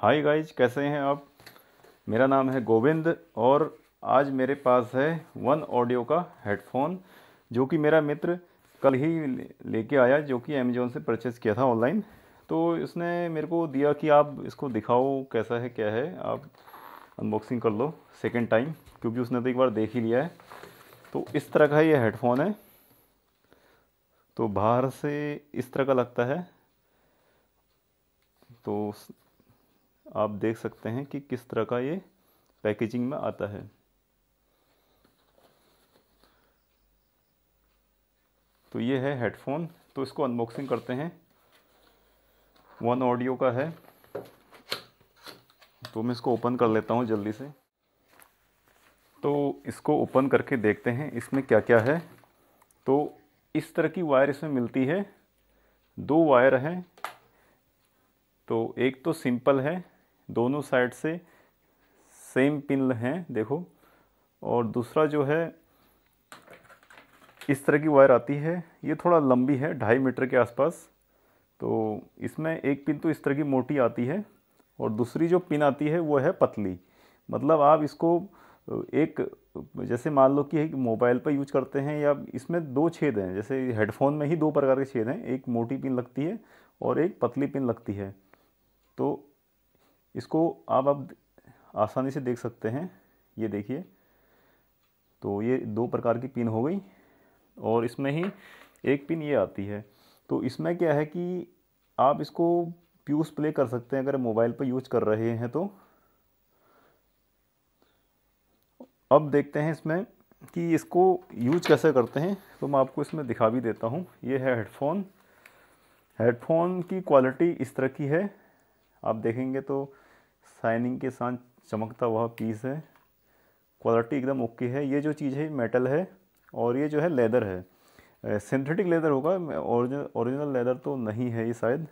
hi guys कैसे हैं आप मेरा नाम है गोविंद और आज मेरे पास है वन ऑडियो का हेडफोन जो कि मेरा मित्र कल ही लेके आया जो कि अमेजोन से परचेज़ किया था ऑनलाइन तो इसने मेरे को दिया कि आप इसको दिखाओ कैसा है क्या है आप अनबॉक्सिंग कर लो सेकेंड टाइम क्योंकि उसने तो एक बार देख ही लिया है तो इस तरह का ये हेडफोन है तो बाहर से इस तरह का लगता है तो आप देख सकते हैं कि किस तरह का ये पैकेजिंग में आता है तो ये है हेडफोन तो इसको अनबॉक्सिंग करते हैं वन ऑडियो का है तो मैं इसको ओपन कर लेता हूँ जल्दी से तो इसको ओपन करके देखते हैं इसमें क्या क्या है तो इस तरह की वायर इसमें मिलती है दो वायर हैं तो एक तो सिंपल है दोनों साइड से सेम पिन हैं देखो और दूसरा जो है इस तरह की वायर आती है ये थोड़ा लंबी है ढाई मीटर के आसपास तो इसमें एक पिन तो इस तरह की मोटी आती है और दूसरी जो पिन आती है वो है पतली मतलब आप इसको एक जैसे मान लो कि मोबाइल पर यूज करते हैं या इसमें दो छेद हैं जैसे हेडफोन में ही दो प्रकार के छेद हैं एक मोटी पिन लगती है और एक पतली पिन लगती है तो इसको आप अब आसानी से देख सकते हैं ये देखिए तो ये दो प्रकार की पिन हो गई और इसमें ही एक पिन ये आती है तो इसमें क्या है कि आप इसको प्यूस प्ले कर सकते हैं अगर मोबाइल पर यूज कर रहे हैं तो अब देखते हैं इसमें कि इसको यूज कैसे करते हैं तो मैं आपको इसमें दिखा भी देता हूँ ये है हेडफोन हेडफोन की क्वालिटी इस तरह की है आप देखेंगे तो शाइनिंग के साथ चमकता हुआ पीस है क्वालिटी एकदम ओके है ये जो चीज़ है मेटल है और ये जो है लेदर है सिंथेटिक लेदर होगा ओरिजिनल लेदर तो नहीं है ये शायद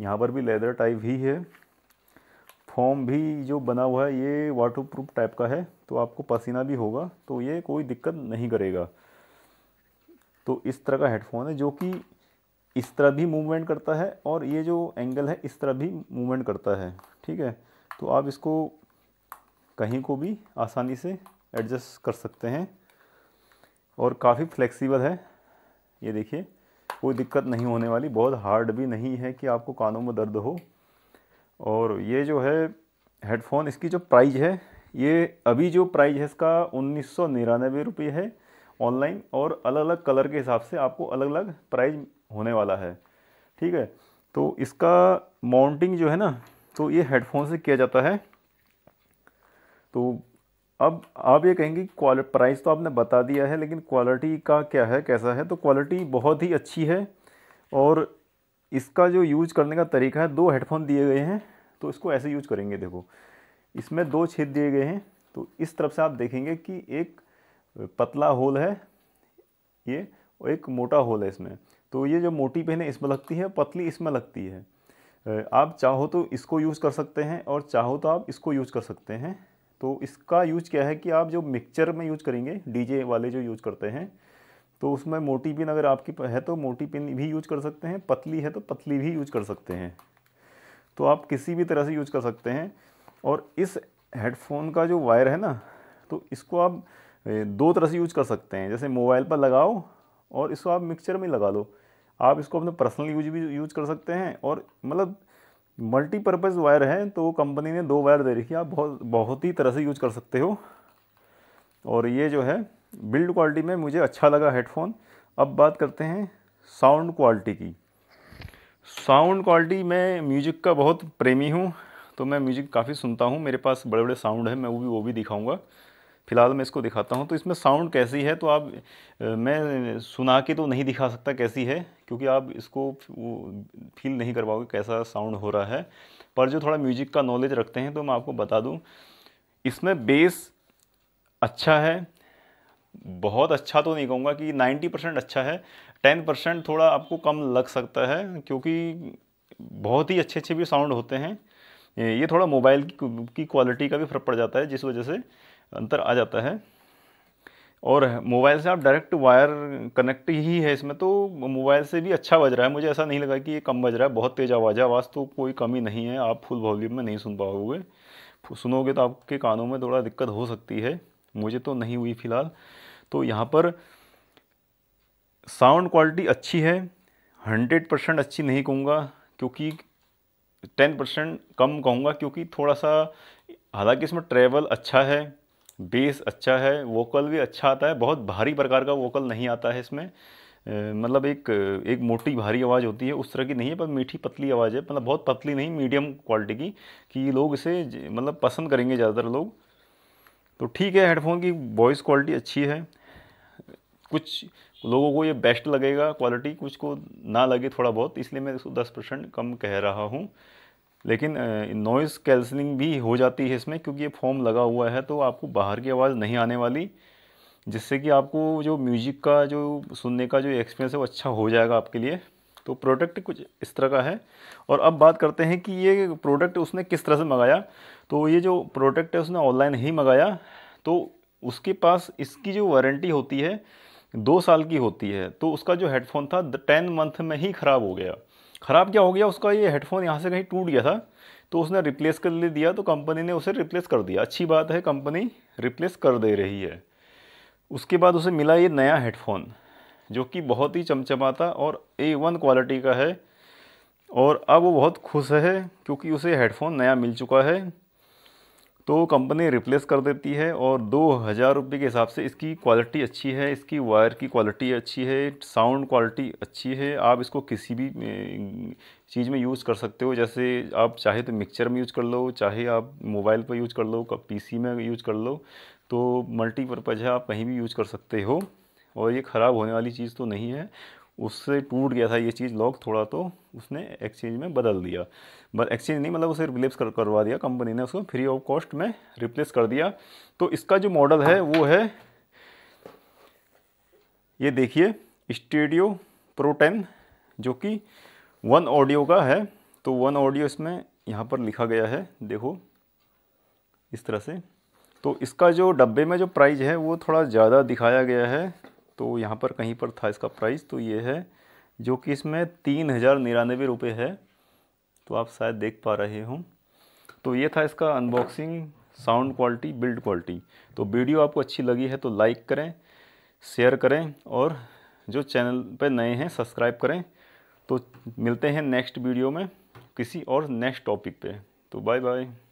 यहाँ पर भी लेदर टाइप ही है फॉर्म भी जो बना हुआ है ये वाटर प्रूफ टाइप का है तो आपको पसीना भी होगा तो ये कोई दिक्कत नहीं करेगा तो इस तरह का हेडफोन है जो कि इस तरह भी मूवमेंट करता है और ये जो एंगल है इस तरह भी मूवमेंट करता है ठीक है तो आप इसको कहीं को भी आसानी से एडजस्ट कर सकते हैं और काफ़ी फ्लेक्सिबल है ये देखिए कोई दिक्कत नहीं होने वाली बहुत हार्ड भी नहीं है कि आपको कानों में दर्द हो और ये जो है हेडफोन इसकी जो प्राइस है ये अभी जो प्राइस है इसका उन्नीस सौ निन्यानवे रुपये है ऑनलाइन और अलग अलग कलर के हिसाब से आपको अलग अलग प्राइस होने वाला है ठीक है तो इसका माउंटिंग जो है ना तो ये हेडफोन से किया जाता है तो अब आप ये कहेंगे क्वाल प्राइस तो आपने बता दिया है लेकिन क्वालिटी का क्या है कैसा है तो क्वालिटी बहुत ही अच्छी है और इसका जो यूज करने का तरीका है दो हेडफोन दिए गए हैं तो इसको ऐसे यूज करेंगे देखो इसमें दो छेद दिए गए हैं तो इस तरफ से आप देखेंगे कि एक पतला होल है ये और एक मोटा होल है इसमें तो ये जो मोटी पेन है इसमें लगती है पतली इसमें लगती है आप चाहो तो इसको यूज़ कर सकते हैं और चाहो तो आप इसको यूज़ कर सकते हैं तो इसका यूज क्या है कि आप जो मिक्सचर में यूज करेंगे डीजे वाले जो यूज करते हैं तो उसमें मोटी पिन अगर आपकी है तो मोटी पिन भी यूज कर सकते हैं पतली है तो पतली भी यूज कर सकते हैं तो आप किसी भी तरह से यूज कर सकते हैं और इस हेडफोन का जो वायर है ना तो इसको आप दो तरह से यूज कर सकते हैं जैसे मोबाइल पर लगाओ और इसको आप मिक्सचर में लगा लो आप इसको अपने पर्सनल यूज भी यूज कर सकते हैं और मतलब मल्टीपर्पज़ वायर है तो कंपनी ने दो वायर दे रखी है आप बहुत बहुत ही तरह से यूज कर सकते हो और ये जो है बिल्ड क्वालिटी में मुझे अच्छा लगा हेडफोन अब बात करते हैं साउंड क्वालिटी की साउंड क्वालिटी मैं म्यूजिक का बहुत प्रेमी हूँ तो मैं म्यूजिक काफ़ी सुनता हूँ मेरे पास बड़े बड़े साउंड हैं मैं वो भी वो भी दिखाऊँगा फ़िलहाल मैं इसको दिखाता हूँ तो इसमें साउंड कैसी है तो आप मैं सुना के तो नहीं दिखा सकता कैसी है क्योंकि आप इसको फील नहीं कर पाओगे कैसा साउंड हो रहा है पर जो थोड़ा म्यूजिक का नॉलेज रखते हैं तो मैं आपको बता दूँ इसमें बेस अच्छा है बहुत अच्छा तो नहीं कहूँगा कि 90 परसेंट अच्छा है 10 परसेंट थोड़ा आपको कम लग सकता है क्योंकि बहुत ही अच्छे अच्छे भी साउंड होते हैं ये थोड़ा मोबाइल की क्वालिटी का भी फ़र्क पड़ जाता है जिस वजह से अंतर आ जाता है और मोबाइल से आप डायरेक्ट वायर कनेक्ट ही है इसमें तो मोबाइल से भी अच्छा बज रहा है मुझे ऐसा नहीं लगा कि ये कम बज रहा है बहुत तेज़ आवाज़ है आवाज़ तो कोई कमी नहीं है आप फुल वॉल्यूम में नहीं सुन पाओगे सुनोगे तो आपके कानों में थोड़ा दिक्कत हो सकती है मुझे तो नहीं हुई फ़िलहाल तो यहाँ पर साउंड क्वालिटी अच्छी है हंड्रेड परसेंट अच्छी नहीं कहूँगा क्योंकि टेन परसेंट कम कहूँगा क्योंकि थोड़ा सा हालांकि इसमें ट्रैवल अच्छा है बेस अच्छा है वोकल भी अच्छा आता है बहुत भारी प्रकार का वोकल नहीं आता है इसमें मतलब एक एक मोटी भारी आवाज़ होती है उस तरह की नहीं है पर मीठी पतली आवाज़ है मतलब बहुत पतली नहीं मीडियम क्वालिटी की कि लोग इसे मतलब पसंद करेंगे ज़्यादातर लोग तो ठीक है हेडफोन की वॉइस क्वालिटी अच्छी है कुछ लोगों को ये बेस्ट लगेगा क्वालिटी कुछ को ना लगे थोड़ा बहुत इसलिए मैं इसको दस परसेंट कम कह रहा हूँ लेकिन नॉइज़ कैंसलिंग भी हो जाती है इसमें क्योंकि ये फॉर्म लगा हुआ है तो आपको बाहर की आवाज़ नहीं आने वाली जिससे कि आपको जो म्यूजिक का जो सुनने का जो एक्सपीरियंस है वो अच्छा हो जाएगा आपके लिए तो प्रोडक्ट कुछ इस तरह का है और अब बात करते हैं कि ये प्रोडक्ट उसने किस तरह से मंगाया तो ये जो प्रोडक्ट है उसने ऑनलाइन ही मंगाया तो उसके पास इसकी जो वारंटी होती है दो साल की होती है तो उसका जो हेडफोन था टेन मंथ में ही ख़राब हो गया ख़राब क्या हो गया उसका ये हेडफोन यहाँ से कहीं टूट गया था तो उसने रिप्लेस कर ले दिया तो कंपनी ने उसे रिप्लेस कर दिया अच्छी बात है कंपनी रिप्लेस कर दे रही है उसके बाद उसे मिला ये नया हेडफोन जो कि बहुत ही चमचमाता और ए वन क्वालिटी का है और अब वो बहुत खुश है क्योंकि उसे हेडफोन नया मिल चुका है तो कंपनी रिप्लेस कर देती है और दो हज़ार रुपये के हिसाब से इसकी क्वालिटी अच्छी है इसकी वायर की क्वालिटी अच्छी है साउंड क्वालिटी अच्छी है आप इसको किसी भी चीज़ में यूज़ कर सकते हो जैसे आप चाहे तो मिक्सचर में यूज़ कर लो चाहे आप मोबाइल पर यूज़ कर लो पीसी में यूज़ कर लो तो मल्टीपर्पज़ है आप कहीं भी यूज़ कर सकते हो और ये ख़राब होने वाली चीज़ तो नहीं है उससे टूट गया था ये चीज़ लॉक थोड़ा तो उसने एक्सचेंज में बदल दिया बट एक्सचेंज नहीं मतलब उसे रिप्लेस कर करवा दिया कंपनी ने उसको फ्री ऑफ कॉस्ट में रिप्लेस कर दिया तो इसका जो मॉडल है वो है ये देखिए स्टेडियो प्रो टेन जो कि वन ऑडियो का है तो वन ऑडियो इसमें यहाँ पर लिखा गया है देखो इस तरह से तो इसका जो डब्बे में जो प्राइस है वो थोड़ा ज़्यादा दिखाया गया है तो यहाँ पर कहीं पर था इसका प्राइस तो ये है जो कि इसमें तीन हज़ार निन्यानवे रुपये है तो आप शायद देख पा रहे हो तो ये था इसका unboxing sound quality build quality तो वीडियो आपको अच्छी लगी है तो लाइक करें शेयर करें और जो चैनल पर नए हैं सब्सक्राइब करें तो मिलते हैं नेक्स्ट वीडियो में किसी और नेक्स्ट टॉपिक पे तो बाय बाय